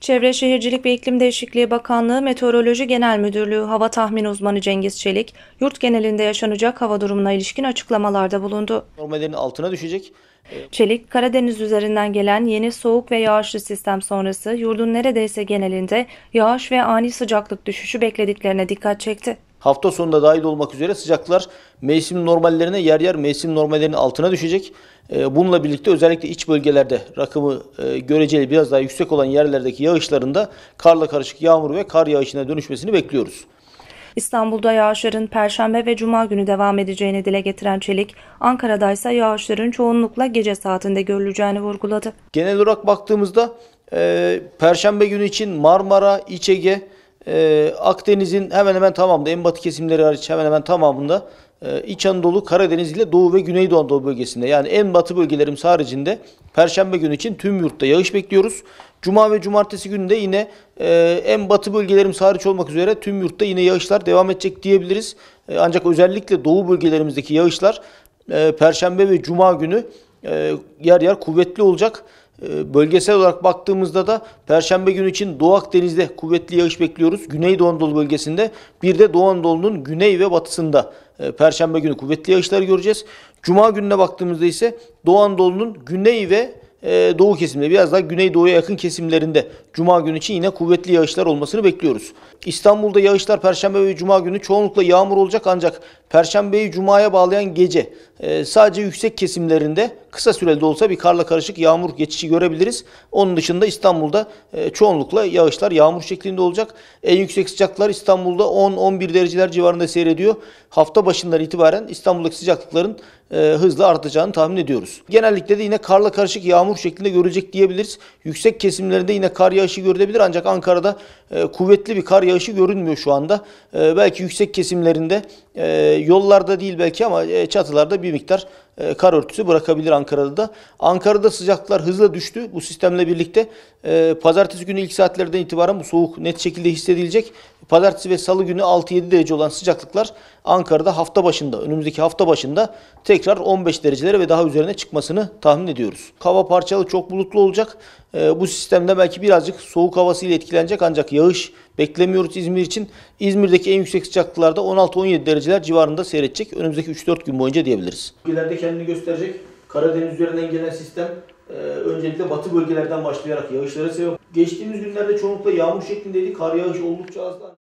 Çevre Şehircilik ve İklim Değişikliği Bakanlığı Meteoroloji Genel Müdürlüğü Hava Tahmin Uzmanı Cengiz Çelik, yurt genelinde yaşanacak hava durumuna ilişkin açıklamalarda bulundu. Normallerin altına düşecek. Ee, Çelik, Karadeniz üzerinden gelen yeni soğuk ve yağışlı sistem sonrası yurdun neredeyse genelinde yağış ve ani sıcaklık düşüşü beklediklerine dikkat çekti. Hafta sonunda dahil olmak üzere sıcaklar mevsim normallerine yer yer mevsim normallerinin altına düşecek. E, bununla birlikte özellikle iç bölgelerde rakımı e, göreceli biraz daha yüksek olan yerlerdeki yağışlarında karla karışık yağmur ve kar yağışına dönüşmesini bekliyoruz. İstanbul'da yağışların perşembe ve cuma günü devam edeceğini dile getiren Çelik, Ankara'da ise yağışların çoğunlukla gece saatinde görüleceğini vurguladı. Genel olarak baktığımızda e, perşembe günü için Marmara, İç Ege, e, Akdeniz'in hemen hemen tamamında, en batı kesimleri hariç hemen hemen tamamında e, İç Anadolu, Karadeniz ile Doğu ve Güneydoğu Anadolu bölgesinde yani en batı bölgelerimiz haricinde Perşembe günü için tüm yurtta yağış bekliyoruz. Cuma ve Cumartesi günü de yine e, en batı bölgelerimiz hariç olmak üzere tüm yurtta yine yağışlar devam edecek diyebiliriz. E, ancak özellikle Doğu bölgelerimizdeki yağışlar e, Perşembe ve Cuma günü e, yer yer kuvvetli olacak. Ee, bölgesel olarak baktığımızda da Perşembe günü için Doğu Akdeniz'de kuvvetli yağış bekliyoruz. Güneydoğu Anadolu bölgesinde bir de Doğu Anadolu'nun güney ve batısında e, Perşembe günü kuvvetli yağışlar göreceğiz. Cuma gününe baktığımızda ise Doğu Anadolu'nun güney ve e, doğu kesimde biraz daha güneydoğuya yakın kesimlerinde cuma günü için yine kuvvetli yağışlar olmasını bekliyoruz. İstanbul'da yağışlar perşembe ve cuma günü çoğunlukla yağmur olacak ancak perşembeyi cumaya bağlayan gece ee, sadece yüksek kesimlerinde kısa sürede olsa bir karla karışık yağmur geçişi görebiliriz. Onun dışında İstanbul'da e, çoğunlukla yağışlar yağmur şeklinde olacak. En yüksek sıcaklar İstanbul'da 10-11 dereceler civarında seyrediyor. Hafta başından itibaren İstanbul'daki sıcaklıkların e, hızla artacağını tahmin ediyoruz. Genellikle de yine karla karışık yağmur şeklinde görülecek diyebiliriz. Yüksek kesimlerinde yine kar yağışı görülebilir ancak Ankara'da e, kuvvetli bir kar yağışı görünmüyor şu anda. E, belki yüksek kesimlerinde e, yollarda değil belki ama e, çatılarda bir miktar e, kar örtüsü bırakabilir Ankara'da da. Ankara'da sıcaklıklar hızla düştü bu sistemle birlikte. E, pazartesi günü ilk saatlerden itibaren bu soğuk net şekilde hissedilecek Pazartesi ve salı günü 6-7 derece olan sıcaklıklar Ankara'da hafta başında, önümüzdeki hafta başında tekrar 15 derecelere ve daha üzerine çıkmasını tahmin ediyoruz. Hava parçalı çok bulutlu olacak. E, bu sistemde belki birazcık soğuk havası ile etkilenecek ancak yağış beklemiyoruz İzmir için. İzmir'deki en yüksek sıcaklıklarda 16-17 dereceler civarında seyredecek. Önümüzdeki 3-4 gün boyunca diyebiliriz. Bölgelerde kendini gösterecek. Karadeniz üzerinden gelen sistem e, öncelikle batı bölgelerden başlayarak yağışlara sebep. Geçtiğimiz günlerde çoğunlukla yağmur şeklindeydi. Kar yağışı oldukça azdı.